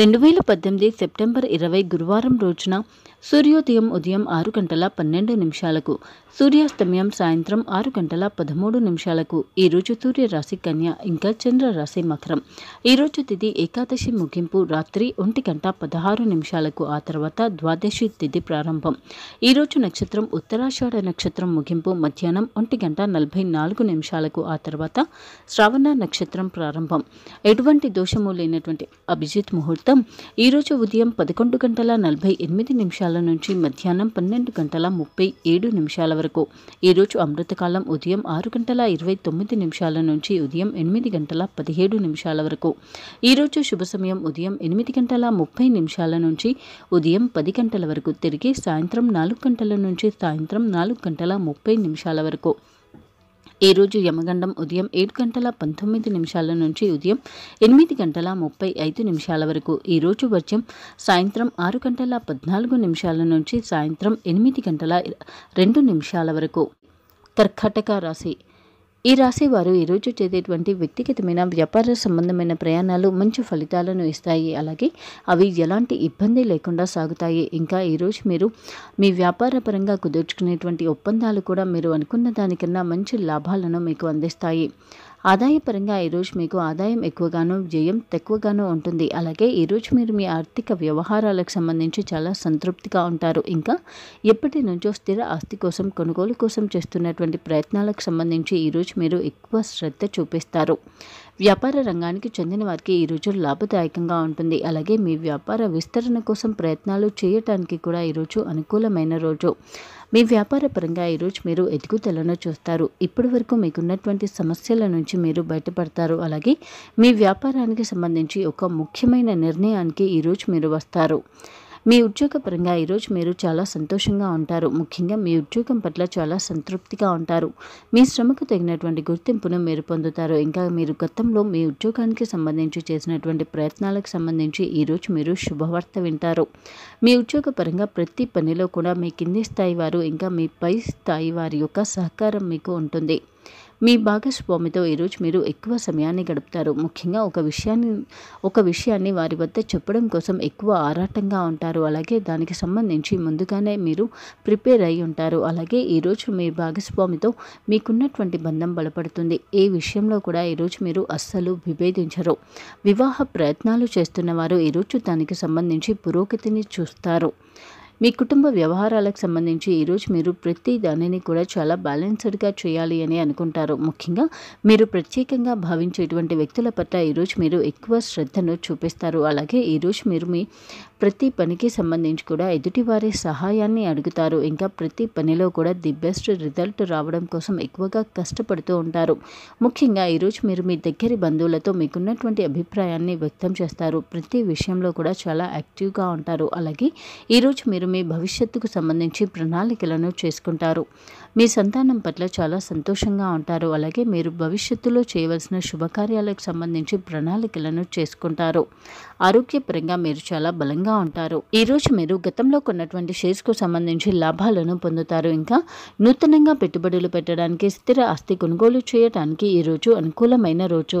రెండు వేల పద్దెనిమిది సెప్టెంబర్ ఇరవై గురువారం రోజున సూర్యోదయం ఉదయం ఆరు గంటల పన్నెండు నిమిషాలకు సూర్యాస్తమయం సాయంత్రం ఆరు గంటల పదమూడు నిమిషాలకు ఈరోజు సూర్యరాశి కన్య ఇంకా చంద్రరాశి మకరం ఈరోజు తిథి ఏకాదశి ముగింపు రాత్రి ఒంటి గంట పదహారు నిమిషాలకు ఆ తర్వాత ద్వాదశి తిథి ప్రారంభం ఈరోజు నక్షత్రం ఉత్తరాషాఢ నక్షత్రం ముగింపు మధ్యాహ్నం ఒంటి గంట నలభై నాలుగు నిమిషాలకు ఆ తర్వాత శ్రావణ నక్షత్రం ప్రారంభం ఎటువంటి దోషము లేనటువంటి అభిజిత్ ముహూర్తం ఈ ఈరోజు ఉదయం పదకొండు గంటల నలభై ఎనిమిది నిమిషాల నుంచి మధ్యాహ్నం పన్నెండు గంటల ముప్పై ఏడు నిమిషాల వరకు ఈరోజు అమృతకాలం ఉదయం ఆరు గంటల ఇరవై తొమ్మిది నిమిషాల నుంచి ఉదయం ఎనిమిది గంటల పదిహేడు నిమిషాల వరకు ఈరోజు శుభ సమయం ఉదయం ఎనిమిది గంటల ముప్పై నిమిషాల నుంచి ఉదయం పది గంటల వరకు తిరిగి సాయంత్రం నాలుగు గంటల నుంచి సాయంత్రం నాలుగు గంటల ముప్పై నిమిషాల వరకు ఈ రోజు యమగండం ఉదయం ఏడు గంటల పంతొమ్మిది నిమిషాల నుంచి ఉదయం ఎనిమిది గంటల ముప్పై ఐదు నిమిషాల వరకు ఈ రోజు వర్జం సాయంత్రం ఆరు గంటల పద్నాలుగు నిమిషాల నుంచి సాయంత్రం ఎనిమిది గంటల రెండు నిమిషాల వరకు కర్కాటక రాశి ఈ రాశి వారు ఈరోజు చేసేటువంటి వ్యక్తిగతమైన వ్యాపార సంబంధమైన ప్రయాణాలు మంచి ఫలితాలను ఇస్తాయి అలాగే అవి ఎలాంటి ఇబ్బంది లేకుండా సాగుతాయి ఇంకా ఈరోజు మీరు మీ వ్యాపార పరంగా కుదుర్చుకునేటువంటి ఒప్పందాలు కూడా మీరు అనుకున్న దానికన్నా మంచి లాభాలను మీకు అందిస్తాయి ఆదాయపరంగా ఈరోజు మీకు ఆదాయం ఎక్కువగానో జయం తక్కువగానో ఉంటుంది అలాగే ఈరోజు మీరు మీ ఆర్థిక వ్యవహారాలకు సంబంధించి చాలా సంతృప్తిగా ఉంటారు ఇంకా ఎప్పటి నుంచో స్థిర ఆస్తి కోసం కొనుగోలు కోసం చేస్తున్నటువంటి ప్రయత్నాలకు సంబంధించి ఈరోజు మీరు ఎక్కువ శ్రద్ధ చూపిస్తారు వ్యాపార రంగానికి చెందిన వారికి ఈరోజు లాభదాయకంగా ఉంటుంది అలాగే మీ వ్యాపార విస్తరణ కోసం ప్రయత్నాలు చేయటానికి కూడా ఈరోజు అనుకూలమైన రోజు మీ వ్యాపార పరంగా ఈరోజు మీరు ఎదుగుదలను చూస్తారు ఇప్పటి వరకు మీకున్నటువంటి సమస్యల నుంచి మీరు బయటపడతారు అలాగే మీ వ్యాపారానికి సంబంధించి ఒక ముఖ్యమైన నిర్ణయానికి ఈరోజు మీరు వస్తారు మీ ఉద్యోగపరంగా ఈరోజు మీరు చాలా సంతోషంగా ఉంటారు ముఖ్యంగా మీ ఉద్యోగం పట్ల చాలా సంతృప్తిగా ఉంటారు మీ శ్రమకు తగినటువంటి గుర్తింపును మీరు పొందుతారు ఇంకా మీరు గతంలో మీ ఉద్యోగానికి సంబంధించి చేసినటువంటి ప్రయత్నాలకు సంబంధించి ఈరోజు మీరు శుభవార్త వింటారు మీ ఉద్యోగపరంగా ప్రతి పనిలో కూడా మీ కింది స్థాయి వారు ఇంకా మీ పై స్థాయి వారి యొక్క సహకారం మీకు ఉంటుంది మీ భాగస్వామితో ఈరోజు మీరు ఎక్కువ సమయాన్ని గడుపుతారు ముఖ్యంగా ఒక విషయాన్ని ఒక విషయాన్ని వారి వద్ద చెప్పడం కోసం ఎక్కువ ఆరాటంగా ఉంటారు అలాగే దానికి సంబంధించి ముందుగానే మీరు ప్రిపేర్ అయి ఉంటారు అలాగే ఈరోజు మీ భాగస్వామితో మీకున్నటువంటి బంధం బలపడుతుంది ఏ విషయంలో కూడా ఈరోజు మీరు అస్సలు విభేదించరు వివాహ ప్రయత్నాలు చేస్తున్న వారు ఈరోజు దానికి సంబంధించి పురోగతిని చూస్తారు మీ కుటుంబ వ్యవహారాలకు సంబంధించి ఈరోజు మీరు ప్రతి దానిని కూడా చాలా బ్యాలెన్స్డ్గా చేయాలి అని అనుకుంటారు ముఖ్యంగా మీరు ప్రత్యేకంగా భావించేటువంటి వ్యక్తుల పట్ల ఈరోజు మీరు ఎక్కువ శ్రద్ధను చూపిస్తారు అలాగే ఈరోజు మీరు మీ ప్రతి పనికి సంబంధించి కూడా ఎదుటివారి సహాయాన్ని అడుగుతారు ఇంకా ప్రతి పనిలో కూడా ది బెస్ట్ రిజల్ట్ రావడం కోసం ఎక్కువగా కష్టపడుతూ ఉంటారు ముఖ్యంగా ఈరోజు మీరు మీ దగ్గరి బంధువులతో మీకున్నటువంటి అభిప్రాయాన్ని వ్యక్తం చేస్తారు ప్రతి విషయంలో కూడా చాలా యాక్టివ్గా ఉంటారు అలాగే ఈరోజు మీరు మీ భవిష్యత్తుకు సంబంధించి ప్రణాళికలను చేసుకుంటారు మీ సంతానం పట్ల చాలా సంతోషంగా ఉంటారు అలాగే మీరు భవిష్యత్తులో చేయవలసిన శుభకార్యాలకు సంబంధించి ప్రణాళికలను చేసుకుంటారు ఆరోగ్యపరంగా మీరు చాలా బలంగా ఉంటారు ఈరోజు మీరు గతంలో కొన్నటువంటి షేర్స్కు సంబంధించి లాభాలను పొందుతారు ఇంకా నూతనంగా పెట్టుబడులు పెట్టడానికి స్థిర ఆస్తి కొనుగోలు చేయడానికి ఈరోజు అనుకూలమైన రోజు